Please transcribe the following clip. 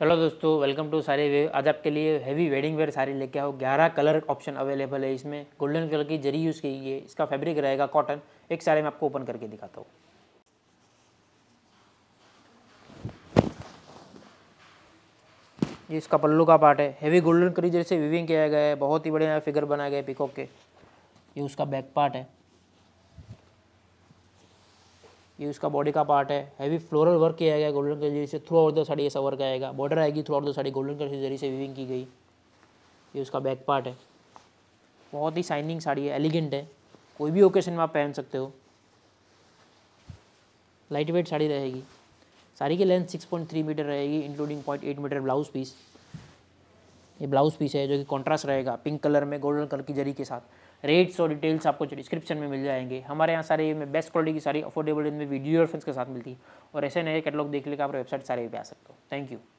hello दोस्तों welcome to सारी वे आज आपके लिए हैवी वेडिंग वेयर सारी लेके आओ ग्यारह कलर ऑप्शन अवेलेबल है इसमें गोल्डन कलर की जरी यूज़ की गई है इसका फैब्रिक रहेगा कॉटन एक सारे मैं आपको ओपन करके दिखाता हूँ ये इसका पल्लू का पार्ट है हैवी गोल्डन करी जैसे विविंग किया गया है बहुत ही बढ़िया फिगर बनाए गए पिकॉक के ये उसका बैक पार्ट है ये उसका बॉडी का पार्ट है हैवी फ्लोरल वर्क किया गया गोल्डन कलर जरी से थ्रू आउट द साड़ी ऐसा वर्क आएगा बॉर्डर आएगी throughout the sari golden colour से जरी से वीविंग की गई ये उसका बैक पार्ट है बहुत ही शाइनिंग साड़ी है एलिगेंट है कोई भी ओकेशन में आप पहन सकते हो लाइट वेट साड़ी रहेगी साड़ी की लेंथ 6.3 मीटर रहेगी इंक्लूडिंग 0.8 मीटर ब्लाउज पीस ये ब्लाउज पीस है जो कि कॉन्ट्रास्ट रहेगा पिंक कलर में गोल्डन कलर की जरी के साथ रेट्स और डिटेल्स आपको डिस्क्रिप्शन में मिल जाएंगे हमारे यहाँ सारे में बेस्ट क्वालिटी की सारी अफोर्डेबल इनमें वीडियो रेफरेंस के साथ मिलती है और ऐसे नए कैटलॉग देख लेकर आप वेबसाइट सारे भी आ सकते हो थैंक यू